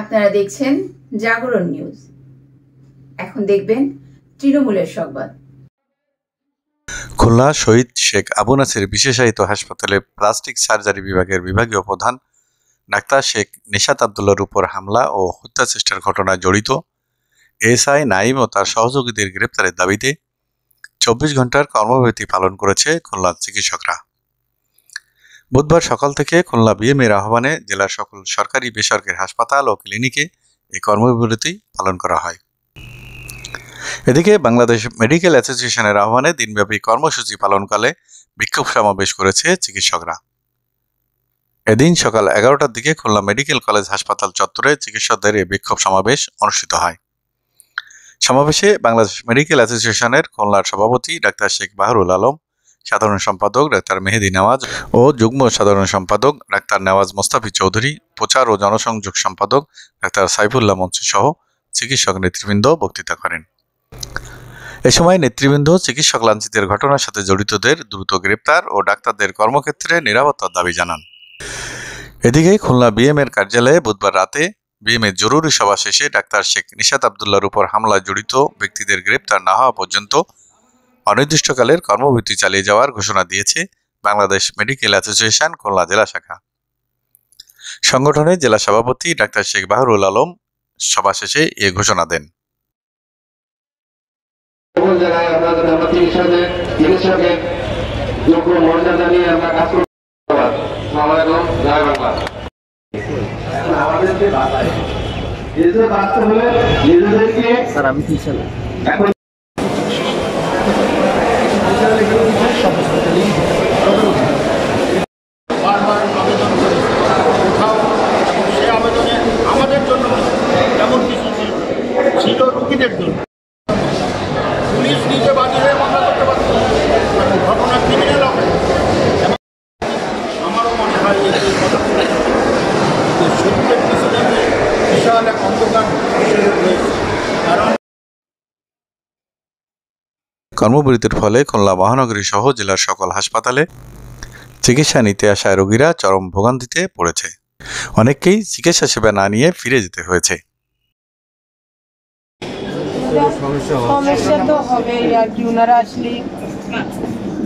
আপনারা দেখছেন জাগরণ নিউজ এখন দেখবেন তৃণমূলের সংবাদ খুলনা শহীদ শেখ আবু নাসির বিশেষায়িত হাসপাতালে প্লাস্টিক সার্জারি বিভাগের বিভাগীয় প্রধান ডাক্তার শেখ নিশাত আবদুল্লার উপর হামলা ও হত্যা চেষ্টার ঘটনায় জড়িত এসআই নাইম ও তার সহযোগীদের গ্রেপ্তারের দাবিতে চব্বিশ ঘন্টার কর্মবিরতি পালন করেছে খুলনার চিকিৎসকরা বুধবার সকাল থেকে খুলনা বিএমএর আহ্বানে জেলার সকল সরকারি বেসরকারি হাসপাতাল ও ক্লিনিকে এই কর্মবিরতি পালন করা হয় এদিকে বাংলাদেশ মেডিকেল অ্যাসোসিয়েশনের আহ্বানে দিনব্যাপী কর্মসূচি পালনকালে বিক্ষোভ সমাবেশ করেছে চিকিৎসকরা এদিন সকাল এগারোটার দিকে খুলনা মেডিকেল কলেজ হাসপাতাল চত্বরে চিকিৎসকদের এই বিক্ষোভ সমাবেশ অনুষ্ঠিত হয় সমাবেশে বাংলাদেশ মেডিকেল অ্যাসোসিয়েশনের খুলনার সভাপতি ডাক্তার শেখ বাহরুল আলম সাধারণ সম্পাদক ডাক্তার মেহেদি নওয়াজ ও যুগ্ম সাধারণ সম্পাদক ডাক্তার নওয়াজ মোস্তাফি চৌধুরী প্রচার ও জনসংযোগ সম্পাদক ডাক্তার সাইফুল্লাহ মঞ্চু সহ চিকিৎসক নেতৃবৃন্দ বক্তৃতা করেন এ সময় নেতৃবৃন্দ চিকিৎসক লাঞ্ছিতের ঘটনার সাথে জড়িতদের দ্রুত গ্রেপ্তার ও ডাক্তারদের কর্মক্ষেত্রে নিরাপত্তার দাবি জানান এদিকে খুলনা বিএমের কার্যালয়ে বুধবার রাতে বিএমের জরুরি সভা শেষে ডাক্তার শেখ নিশাদ আবদুল্লার উপর হামলায় জড়িত ব্যক্তিদের গ্রেপ্তার না হওয়া পর্যন্ত অনির্দিষ্টকালের কর্মবৃত্তি চালিয়ে যাওয়ার ঘোষণা দিয়েছে বাংলাদেশ মেডিকেল অ্যাসোসিয়েশন খুলনা জেলা শাখা সংগঠনের জেলা সভাপতি ডাক্তার শেখ বাহরুল আলম সভা শেষে এ ঘোষণা দেন এখন পুলিশ নিজে বাদী হয়ে মামলা করতে পারত ঘটনা ক্রিমিনাল আমারও মনে হয় যে সত্যের পিছনে বিশাল এক অন্ধকার কর্মবিরতির ফলে খুলনা মহানগরী সহ জেলার সকল হাসপাতালে চিকিৎসা নিতে আসা রোগীরা চরম ভোগান্তিতে পড়েছে অনেককেই চিকিৎসা সেবা না নিয়ে ফিরে যেতে হয়েছে সমস্যা তো আর কি আসলে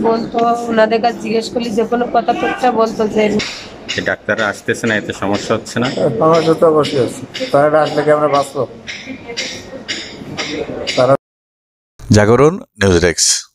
বলতো ওনাদের কাছে জিজ্ঞেস যে কোনো কথা বলতো আসতেছে না এতে সমস্যা হচ্ছে না অবশ্যই তারা আসলে কি আমরা জাগরণ নিউজ ডেস্ক